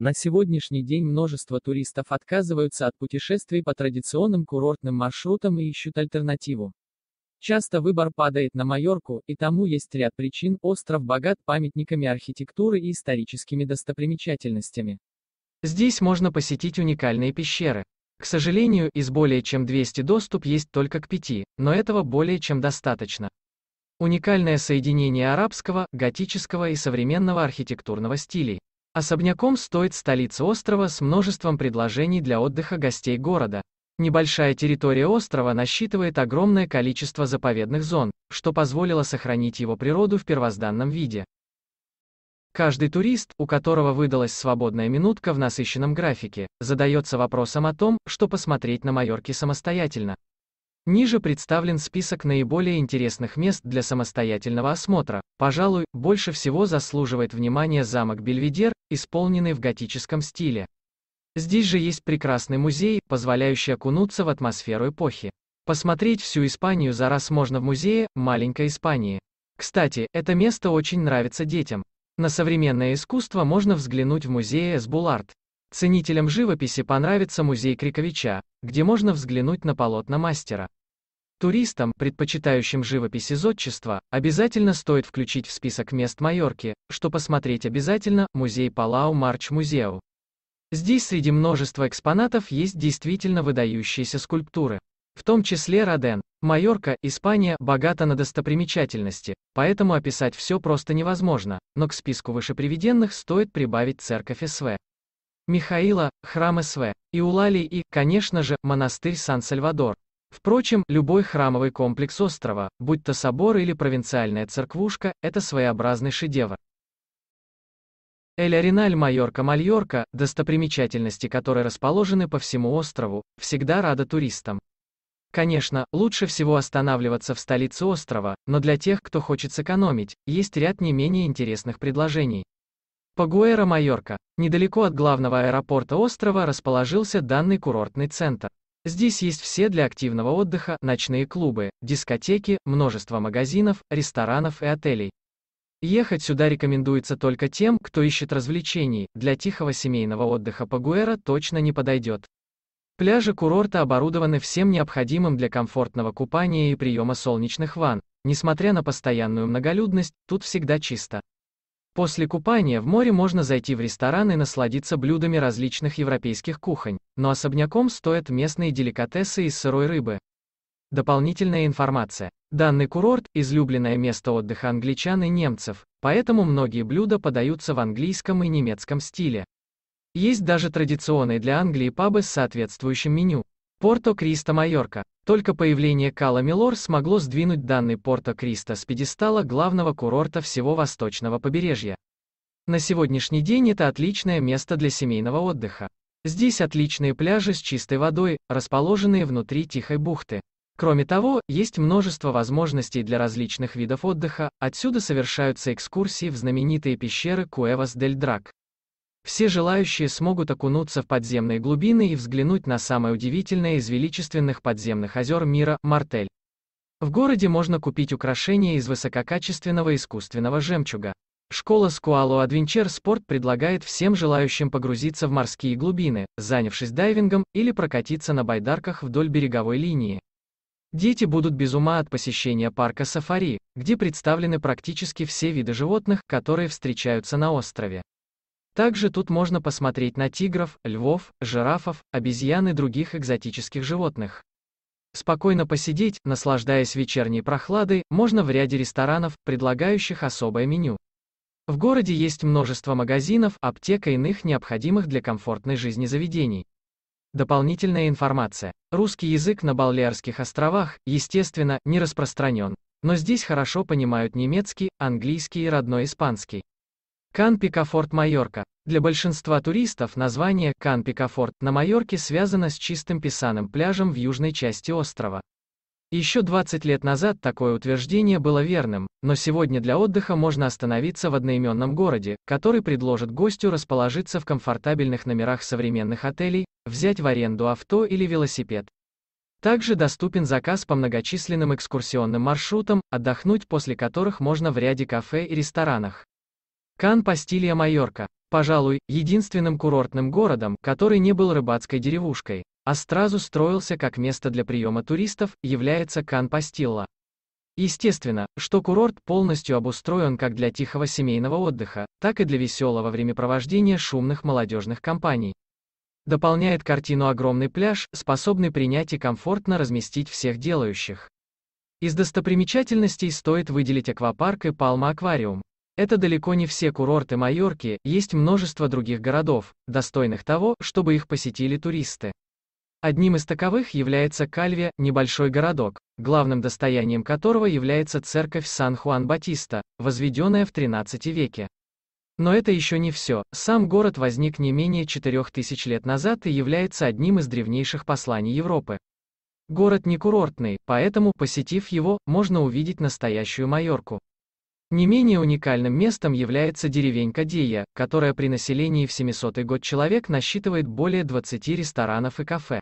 На сегодняшний день множество туристов отказываются от путешествий по традиционным курортным маршрутам и ищут альтернативу. Часто выбор падает на Майорку, и тому есть ряд причин. Остров богат памятниками архитектуры и историческими достопримечательностями. Здесь можно посетить уникальные пещеры. К сожалению, из более чем 200 доступ есть только к пяти, но этого более чем достаточно. Уникальное соединение арабского, готического и современного архитектурного стилей. Особняком стоит столица острова с множеством предложений для отдыха гостей города. Небольшая территория острова насчитывает огромное количество заповедных зон, что позволило сохранить его природу в первозданном виде. Каждый турист, у которого выдалась свободная минутка в насыщенном графике, задается вопросом о том, что посмотреть на Майорке самостоятельно. Ниже представлен список наиболее интересных мест для самостоятельного осмотра. Пожалуй, больше всего заслуживает внимания замок Бельведер, исполненный в готическом стиле. Здесь же есть прекрасный музей, позволяющий окунуться в атмосферу эпохи. Посмотреть всю Испанию за раз можно в музее «Маленькой Испании». Кстати, это место очень нравится детям. На современное искусство можно взглянуть в музее Эсбулард. Ценителям живописи понравится музей Криковича, где можно взглянуть на полотна мастера. Туристам, предпочитающим живопись из отчества, обязательно стоит включить в список мест Майорки, что посмотреть обязательно, музей Палау Марч Музеу. Здесь среди множества экспонатов есть действительно выдающиеся скульптуры. В том числе Роден. Майорка, Испания, богата на достопримечательности, поэтому описать все просто невозможно, но к списку вышеприведенных стоит прибавить церковь СВ. Михаила, храм СВ, Иулали и, конечно же, монастырь Сан-Сальвадор. Впрочем, любой храмовый комплекс острова, будь то собор или провинциальная церквушка, это своеобразный шедевр. Эль-Ариналь Майорка-Мальорка, достопримечательности которой расположены по всему острову, всегда рада туристам. Конечно, лучше всего останавливаться в столице острова, но для тех, кто хочет сэкономить, есть ряд не менее интересных предложений. Пагуэра Майорка. Недалеко от главного аэропорта острова расположился данный курортный центр. Здесь есть все для активного отдыха, ночные клубы, дискотеки, множество магазинов, ресторанов и отелей. Ехать сюда рекомендуется только тем, кто ищет развлечений, для тихого семейного отдыха Пагуэра точно не подойдет. Пляжи курорта оборудованы всем необходимым для комфортного купания и приема солнечных ванн. Несмотря на постоянную многолюдность, тут всегда чисто. После купания в море можно зайти в ресторан и насладиться блюдами различных европейских кухонь, но особняком стоят местные деликатесы из сырой рыбы. Дополнительная информация. Данный курорт – излюбленное место отдыха англичан и немцев, поэтому многие блюда подаются в английском и немецком стиле. Есть даже традиционные для Англии пабы с соответствующим меню. Порто-Кристо Майорка. Только появление Кала Милор смогло сдвинуть данный Порто-Кристо с пьедестала главного курорта всего восточного побережья. На сегодняшний день это отличное место для семейного отдыха. Здесь отличные пляжи с чистой водой, расположенные внутри тихой бухты. Кроме того, есть множество возможностей для различных видов отдыха, отсюда совершаются экскурсии в знаменитые пещеры Куэвас дель Драк. Все желающие смогут окунуться в подземные глубины и взглянуть на самое удивительное из величественных подземных озер мира – Мартель. В городе можно купить украшения из высококачественного искусственного жемчуга. Школа Скуало Адвенчер Спорт предлагает всем желающим погрузиться в морские глубины, занявшись дайвингом или прокатиться на байдарках вдоль береговой линии. Дети будут без ума от посещения парка сафари, где представлены практически все виды животных, которые встречаются на острове. Также тут можно посмотреть на тигров, львов, жирафов, обезьян и других экзотических животных. Спокойно посидеть, наслаждаясь вечерней прохладой, можно в ряде ресторанов, предлагающих особое меню. В городе есть множество магазинов, аптек и иных необходимых для комфортной жизни заведений. Дополнительная информация. Русский язык на Баллиарских островах, естественно, не распространен, но здесь хорошо понимают немецкий, английский и родной испанский. Кан Пикафорт Майорка. Для большинства туристов название «Кан Пикафорт» на Майорке связано с чистым песчаным пляжем в южной части острова. Еще 20 лет назад такое утверждение было верным, но сегодня для отдыха можно остановиться в одноименном городе, который предложит гостю расположиться в комфортабельных номерах современных отелей, взять в аренду авто или велосипед. Также доступен заказ по многочисленным экскурсионным маршрутам, отдохнуть после которых можно в ряде кафе и ресторанах. Кан Пастилия Майорка пожалуй, единственным курортным городом, который не был рыбацкой деревушкой, а сразу строился как место для приема туристов, является Кан-Пастилла. Естественно, что курорт полностью обустроен как для тихого семейного отдыха, так и для веселого времяпровождения шумных молодежных компаний. Дополняет картину огромный пляж, способный принять и комфортно разместить всех делающих. Из достопримечательностей стоит выделить аквапарк и Палма-аквариум, это далеко не все курорты Майорки, есть множество других городов, достойных того, чтобы их посетили туристы. Одним из таковых является Кальве, небольшой городок, главным достоянием которого является церковь Сан-Хуан-Батиста, возведенная в 13 веке. Но это еще не все, сам город возник не менее 4000 лет назад и является одним из древнейших посланий Европы. Город не курортный, поэтому, посетив его, можно увидеть настоящую Майорку. Не менее уникальным местом является деревенька Дея, которая при населении в 700 год человек насчитывает более 20 ресторанов и кафе.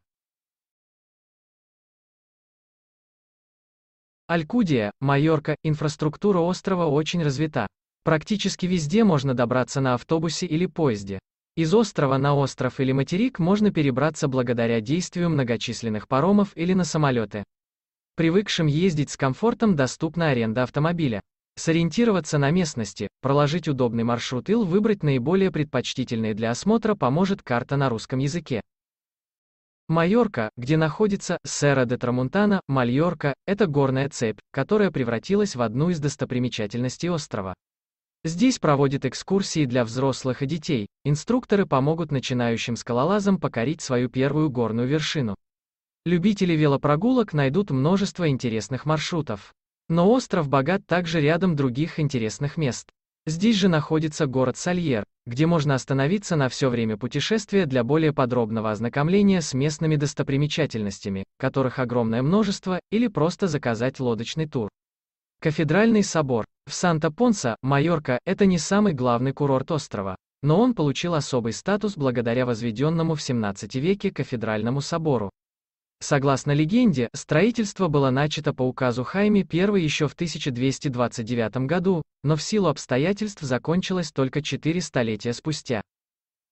Алькудия, Майорка, инфраструктура острова очень развита. Практически везде можно добраться на автобусе или поезде. Из острова на остров или материк можно перебраться благодаря действию многочисленных паромов или на самолеты. Привыкшим ездить с комфортом доступна аренда автомобиля. Сориентироваться на местности, проложить удобный маршрут и выбрать наиболее предпочтительные для осмотра поможет карта на русском языке. Майорка, где находится Сера де Трамунтана, Мальорка, это горная цепь, которая превратилась в одну из достопримечательностей острова. Здесь проводят экскурсии для взрослых и детей, инструкторы помогут начинающим скалолазам покорить свою первую горную вершину. Любители велопрогулок найдут множество интересных маршрутов. Но остров богат также рядом других интересных мест. Здесь же находится город Сальер, где можно остановиться на все время путешествия для более подробного ознакомления с местными достопримечательностями, которых огромное множество, или просто заказать лодочный тур. Кафедральный собор. В Санта-Понса, Майорка, это не самый главный курорт острова, но он получил особый статус благодаря возведенному в 17 веке кафедральному собору, Согласно легенде, строительство было начато по указу Хайми I еще в 1229 году, но в силу обстоятельств закончилось только четыре столетия спустя.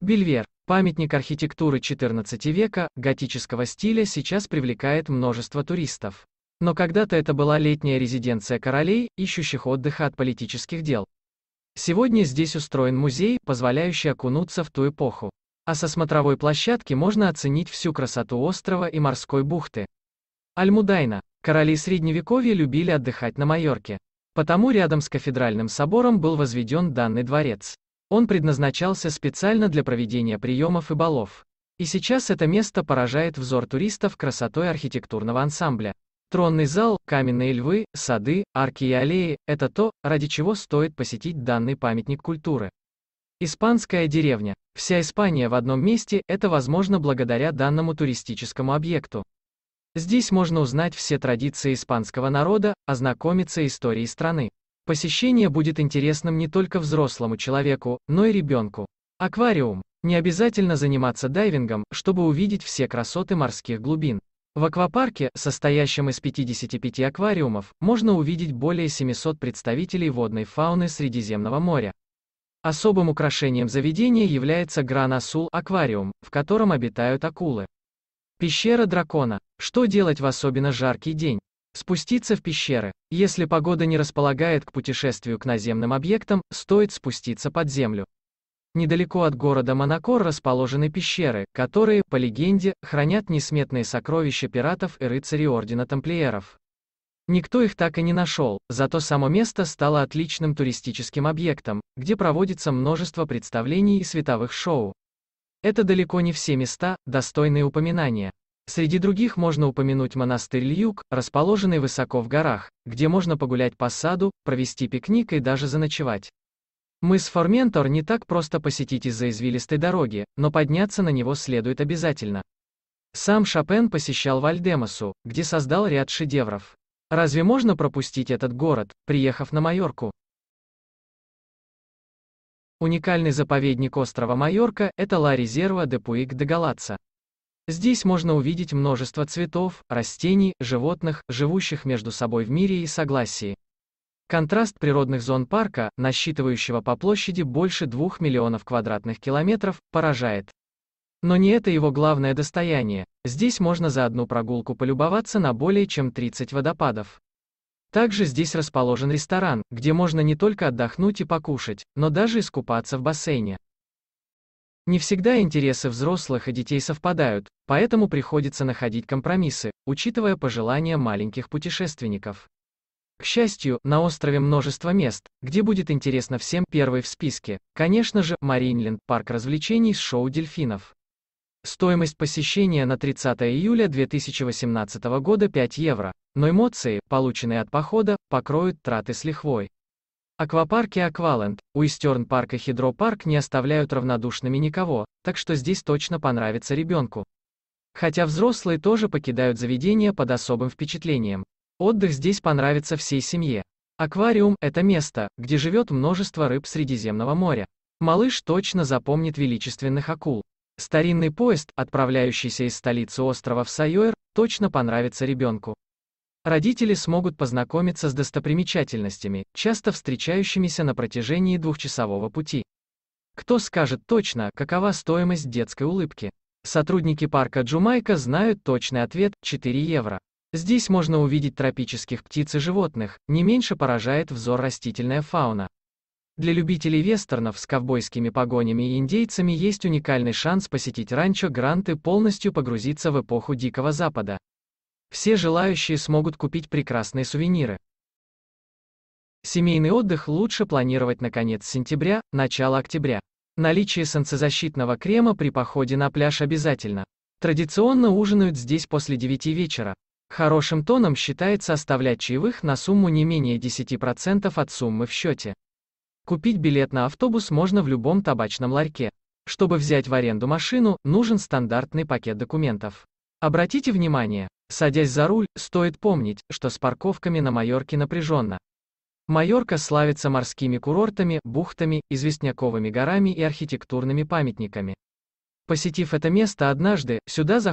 Бельвер, памятник архитектуры XIV века, готического стиля, сейчас привлекает множество туристов. Но когда-то это была летняя резиденция королей, ищущих отдыха от политических дел. Сегодня здесь устроен музей, позволяющий окунуться в ту эпоху а со смотровой площадки можно оценить всю красоту острова и морской бухты. Альмудайна. Короли Средневековья любили отдыхать на Майорке. Потому рядом с кафедральным собором был возведен данный дворец. Он предназначался специально для проведения приемов и балов. И сейчас это место поражает взор туристов красотой архитектурного ансамбля. Тронный зал, каменные львы, сады, арки и аллеи – это то, ради чего стоит посетить данный памятник культуры. Испанская деревня. Вся Испания в одном месте, это возможно благодаря данному туристическому объекту. Здесь можно узнать все традиции испанского народа, ознакомиться историей страны. Посещение будет интересным не только взрослому человеку, но и ребенку. Аквариум. Не обязательно заниматься дайвингом, чтобы увидеть все красоты морских глубин. В аквапарке, состоящем из 55 аквариумов, можно увидеть более 700 представителей водной фауны Средиземного моря. Особым украшением заведения является Гран-Асул аквариум, в котором обитают акулы. Пещера дракона. Что делать в особенно жаркий день? Спуститься в пещеры. Если погода не располагает к путешествию к наземным объектам, стоит спуститься под землю. Недалеко от города Монакор расположены пещеры, которые, по легенде, хранят несметные сокровища пиратов и рыцарей Ордена Тамплиеров. Никто их так и не нашел, зато само место стало отличным туристическим объектом, где проводится множество представлений и световых шоу. Это далеко не все места, достойные упоминания. Среди других можно упомянуть монастырь Льюк, расположенный высоко в горах, где можно погулять по саду, провести пикник и даже заночевать. Мыс Форментор не так просто посетить из-за извилистой дороги, но подняться на него следует обязательно. Сам Шопен посещал Вальдемасу, где создал ряд шедевров. Разве можно пропустить этот город, приехав на Майорку? Уникальный заповедник острова Майорка – это ла-резерва де Пуик де Галаца. Здесь можно увидеть множество цветов, растений, животных, живущих между собой в мире и согласии. Контраст природных зон парка, насчитывающего по площади больше 2 миллионов квадратных километров, поражает. Но не это его главное достояние, здесь можно за одну прогулку полюбоваться на более чем 30 водопадов. Также здесь расположен ресторан, где можно не только отдохнуть и покушать, но даже искупаться в бассейне. Не всегда интересы взрослых и детей совпадают, поэтому приходится находить компромиссы, учитывая пожелания маленьких путешественников. К счастью, на острове множество мест, где будет интересно всем первой в списке, конечно же, Маринленд, парк развлечений с шоу дельфинов. Стоимость посещения на 30 июля 2018 года 5 евро, но эмоции, полученные от похода, покроют траты с лихвой. Аквапарки Акваленд, Уистерн Парк и Хидро Парк не оставляют равнодушными никого, так что здесь точно понравится ребенку. Хотя взрослые тоже покидают заведение под особым впечатлением. Отдых здесь понравится всей семье. Аквариум – это место, где живет множество рыб Средиземного моря. Малыш точно запомнит величественных акул. Старинный поезд, отправляющийся из столицы острова в Сайойр, точно понравится ребенку. Родители смогут познакомиться с достопримечательностями, часто встречающимися на протяжении двухчасового пути. Кто скажет точно, какова стоимость детской улыбки? Сотрудники парка Джумайка знают точный ответ – 4 евро. Здесь можно увидеть тропических птиц и животных, не меньше поражает взор растительная фауна. Для любителей вестернов с ковбойскими погонями и индейцами есть уникальный шанс посетить ранчо Грант и полностью погрузиться в эпоху Дикого Запада. Все желающие смогут купить прекрасные сувениры. Семейный отдых лучше планировать на конец сентября, начало октября. Наличие солнцезащитного крема при походе на пляж обязательно. Традиционно ужинают здесь после 9 вечера. Хорошим тоном считается оставлять чаевых на сумму не менее 10% от суммы в счете. Купить билет на автобус можно в любом табачном ларьке. Чтобы взять в аренду машину, нужен стандартный пакет документов. Обратите внимание, садясь за руль, стоит помнить, что с парковками на Майорке напряженно. Майорка славится морскими курортами, бухтами, известняковыми горами и архитектурными памятниками. Посетив это место однажды, сюда заходят